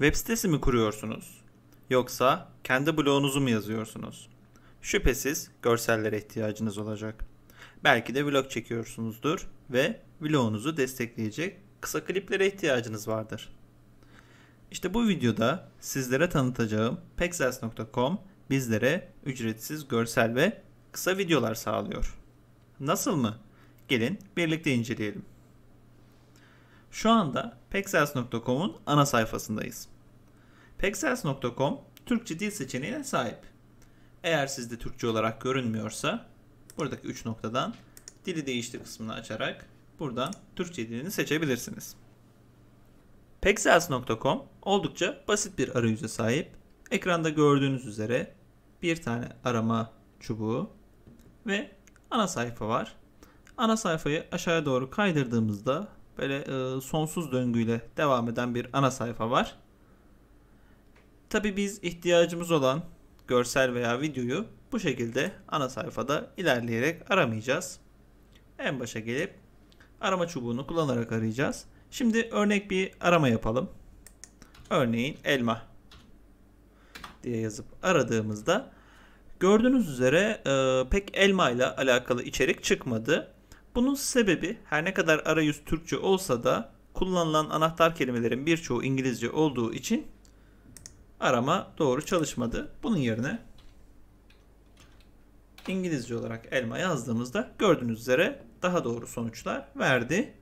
Web sitesi mi kuruyorsunuz? Yoksa kendi blogunuzu mu yazıyorsunuz? Şüphesiz görsellere ihtiyacınız olacak. Belki de vlog çekiyorsunuzdur ve vlogunuzu destekleyecek kısa kliplere ihtiyacınız vardır. İşte bu videoda sizlere tanıtacağım Pexels.com bizlere ücretsiz görsel ve kısa videolar sağlıyor. Nasıl mı? Gelin birlikte inceleyelim. Şu anda Pexels.com'un ana sayfasındayız. Pexels.com Türkçe dil seçeneğine sahip. Eğer sizde Türkçe olarak görünmüyorsa buradaki 3 noktadan dili değiştir kısmını açarak buradan Türkçe dilini seçebilirsiniz. Pexels.com oldukça basit bir arayüze sahip. Ekranda gördüğünüz üzere bir tane arama çubuğu ve ana sayfa var. Ana sayfayı aşağıya doğru kaydırdığımızda böyle e, sonsuz döngüyle devam eden bir ana sayfa var. Tabi biz ihtiyacımız olan görsel veya videoyu bu şekilde ana sayfada ilerleyerek aramayacağız. En başa gelip arama çubuğunu kullanarak arayacağız. Şimdi örnek bir arama yapalım. Örneğin elma diye yazıp aradığımızda gördüğünüz üzere e, pek elma ile alakalı içerik çıkmadı. Bunun sebebi her ne kadar arayüz Türkçe olsa da kullanılan anahtar kelimelerin birçoğu İngilizce olduğu için arama doğru çalışmadı. Bunun yerine İngilizce olarak elma yazdığımızda gördüğünüz üzere daha doğru sonuçlar verdi.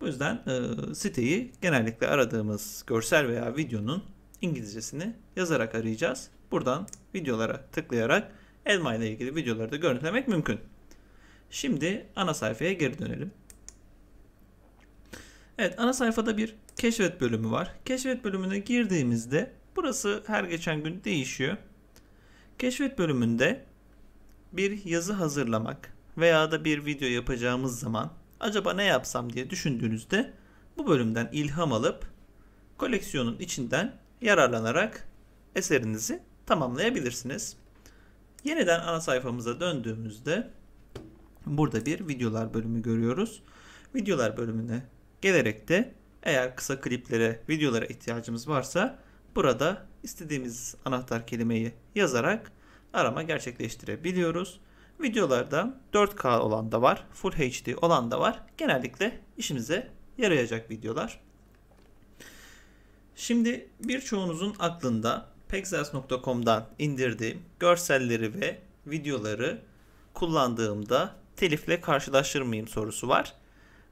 Bu yüzden e, siteyi genellikle aradığımız görsel veya videonun İngilizcesini yazarak arayacağız. Buradan videolara tıklayarak elma ile ilgili videoları da görüntülemek mümkün. Şimdi ana sayfaya geri dönelim. Evet ana sayfada bir keşfet bölümü var. Keşfet bölümüne girdiğimizde burası her geçen gün değişiyor. Keşfet bölümünde bir yazı hazırlamak veya da bir video yapacağımız zaman acaba ne yapsam diye düşündüğünüzde bu bölümden ilham alıp koleksiyonun içinden yararlanarak eserinizi tamamlayabilirsiniz. Yeniden ana sayfamıza döndüğümüzde burada bir videolar bölümü görüyoruz. Videolar bölümüne gelerek de eğer kısa kliplere, videolara ihtiyacımız varsa burada istediğimiz anahtar kelimeyi yazarak arama gerçekleştirebiliyoruz. Videolarda 4K olan da var, Full HD olan da var. Genellikle işimize yarayacak videolar. Şimdi birçoğunuzun aklında Pexels.com'dan indirdiğim görselleri ve videoları kullandığımda telifle karşılaşır mıyım sorusu var.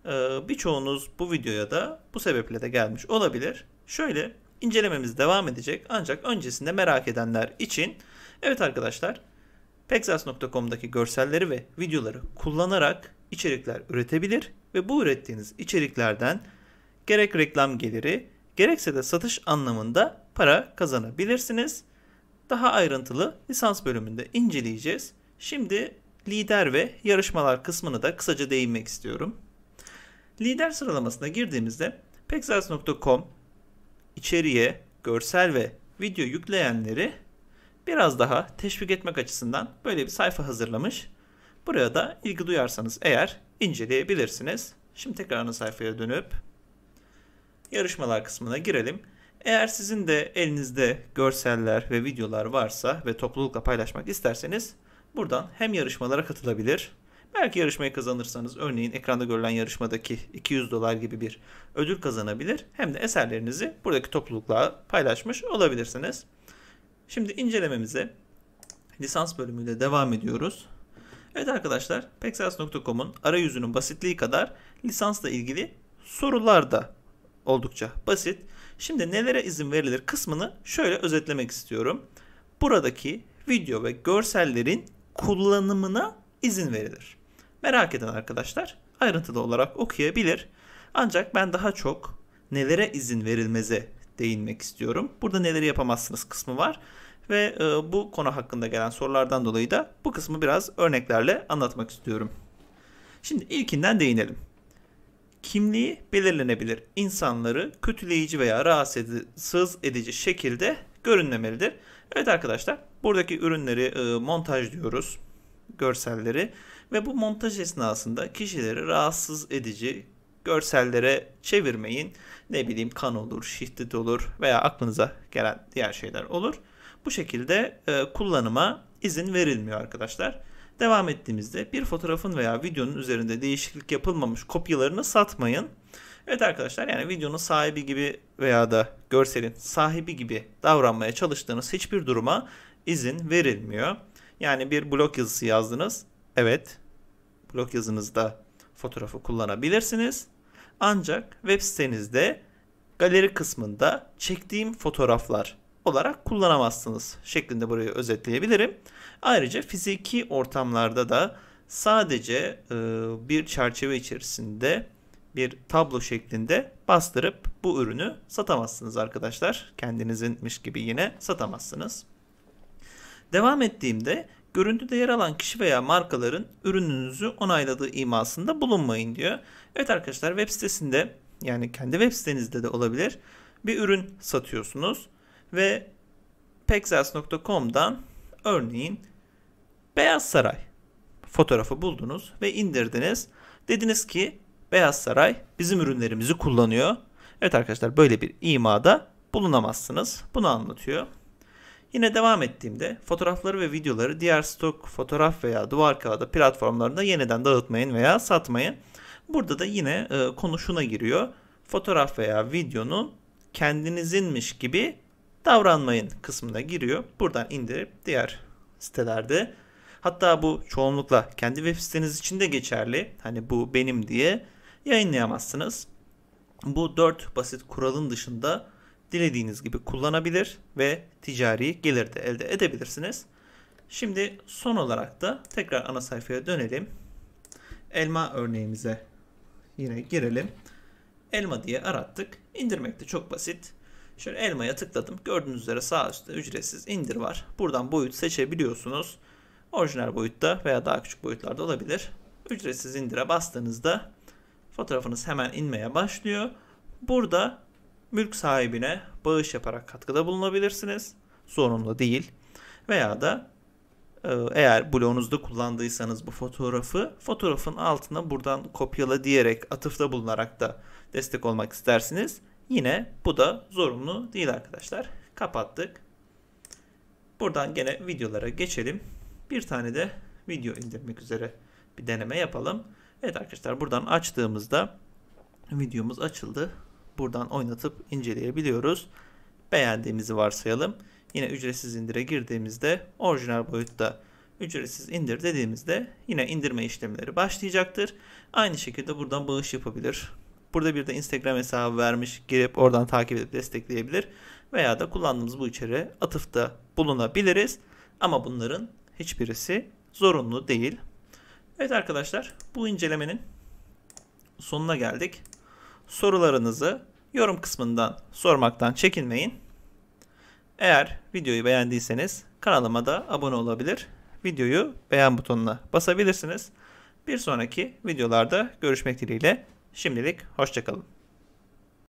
Ee, birçoğunuz bu videoya da bu sebeple de gelmiş olabilir. Şöyle incelememiz devam edecek ancak öncesinde merak edenler için evet arkadaşlar Pexas.com'daki görselleri ve videoları kullanarak içerikler üretebilir ve bu ürettiğiniz içeriklerden gerek reklam geliri gerekse de satış anlamında para kazanabilirsiniz. Daha ayrıntılı lisans bölümünde inceleyeceğiz. Şimdi lider ve yarışmalar kısmını da kısaca değinmek istiyorum. Lider sıralamasına girdiğimizde Pexels.com içeriye görsel ve video yükleyenleri biraz daha teşvik etmek açısından böyle bir sayfa hazırlamış. Buraya da ilgi duyarsanız eğer inceleyebilirsiniz. Şimdi tekrar ana sayfaya dönüp yarışmalar kısmına girelim. Eğer sizin de elinizde görseller ve videolar varsa ve toplulukla paylaşmak isterseniz Buradan hem yarışmalara katılabilir, belki yarışmayı kazanırsanız örneğin ekranda görülen yarışmadaki 200 dolar gibi bir ödül kazanabilir, hem de eserlerinizi buradaki toplulukla paylaşmış olabilirsiniz. Şimdi incelememize lisans bölümüyle devam ediyoruz. Evet arkadaşlar, Pexels.com'un arayüzünün basitliği kadar lisansla ilgili sorular da oldukça basit. Şimdi nelere izin verilir kısmını şöyle özetlemek istiyorum. Buradaki video ve görsellerin kullanımına izin verilir. Merak eden arkadaşlar ayrıntılı olarak okuyabilir. Ancak ben daha çok nelere izin verilmeze değinmek istiyorum. Burada neleri yapamazsınız kısmı var ve e, bu konu hakkında gelen sorulardan dolayı da bu kısmı biraz örneklerle anlatmak istiyorum. Şimdi ilkinden değinelim. Kimliği belirlenebilir insanları kötüleyici veya rahatsız edici şekilde görünmemelidir. Evet arkadaşlar buradaki ürünleri e, montaj diyoruz görselleri ve bu montaj esnasında kişileri rahatsız edici görsellere çevirmeyin. Ne bileyim kan olur, şiddet olur veya aklınıza gelen diğer şeyler olur. Bu şekilde e, kullanıma izin verilmiyor arkadaşlar. Devam ettiğimizde bir fotoğrafın veya videonun üzerinde değişiklik yapılmamış kopyalarını satmayın. Evet arkadaşlar yani videonun sahibi gibi veya da görselin sahibi gibi davranmaya çalıştığınız hiçbir duruma izin verilmiyor. Yani bir blog yazısı yazdınız. Evet blog yazınızda fotoğrafı kullanabilirsiniz. Ancak web sitenizde galeri kısmında çektiğim fotoğraflar olarak kullanamazsınız şeklinde burayı özetleyebilirim. Ayrıca fiziki ortamlarda da sadece bir çerçeve içerisinde bir tablo şeklinde bastırıp bu ürünü satamazsınız arkadaşlar. Kendinizinmiş gibi yine satamazsınız. Devam ettiğimde görüntüde yer alan kişi veya markaların ürününüzü onayladığı imasında bulunmayın diyor. Evet arkadaşlar web sitesinde yani kendi web sitenizde de olabilir bir ürün satıyorsunuz ve pexels.com'dan örneğin Beyaz Saray fotoğrafı buldunuz ve indirdiniz. Dediniz ki Beyaz Saray bizim ürünlerimizi kullanıyor. Evet arkadaşlar böyle bir imada bulunamazsınız. Bunu anlatıyor. Yine devam ettiğimde fotoğrafları ve videoları diğer stok fotoğraf veya duvar kağıdı platformlarında yeniden dağıtmayın veya satmayın. Burada da yine e, konu giriyor. Fotoğraf veya videonun kendinizinmiş gibi davranmayın kısmına giriyor. Buradan indirip diğer sitelerde hatta bu çoğunlukla kendi web siteniz için de geçerli. Hani bu benim diye yayınlayamazsınız. Bu 4 basit kuralın dışında dilediğiniz gibi kullanabilir ve ticari gelir de elde edebilirsiniz. Şimdi son olarak da tekrar ana sayfaya dönelim. Elma örneğimize yine girelim. Elma diye arattık. İndirmek de çok basit. Şöyle elmaya tıkladım. Gördüğünüz üzere sağ üstte ücretsiz indir var. Buradan boyut seçebiliyorsunuz. Orijinal boyutta veya daha küçük boyutlarda olabilir. Ücretsiz indire bastığınızda Fotoğrafınız hemen inmeye başlıyor. Burada mülk sahibine bağış yaparak katkıda bulunabilirsiniz. Zorunlu değil. Veya da e, eğer bloğunuzda kullandıysanız bu fotoğrafı fotoğrafın altına buradan kopyala diyerek atıfta bulunarak da destek olmak istersiniz. Yine bu da zorunlu değil arkadaşlar. Kapattık. Buradan gene videolara geçelim. Bir tane de video indirmek üzere bir deneme yapalım. Evet arkadaşlar buradan açtığımızda videomuz açıldı. Buradan oynatıp inceleyebiliyoruz. Beğendiğimizi varsayalım. Yine ücretsiz indire girdiğimizde orijinal boyutta ücretsiz indir dediğimizde yine indirme işlemleri başlayacaktır. Aynı şekilde buradan bağış yapabilir. Burada bir de Instagram hesabı vermiş girip oradan takip edip destekleyebilir. Veya da kullandığımız bu içeriğe atıfta bulunabiliriz. Ama bunların hiçbirisi zorunlu değil. Evet arkadaşlar bu incelemenin sonuna geldik. Sorularınızı yorum kısmından sormaktan çekinmeyin. Eğer videoyu beğendiyseniz kanalıma da abone olabilir. Videoyu beğen butonuna basabilirsiniz. Bir sonraki videolarda görüşmek dileğiyle. Şimdilik hoşçakalın.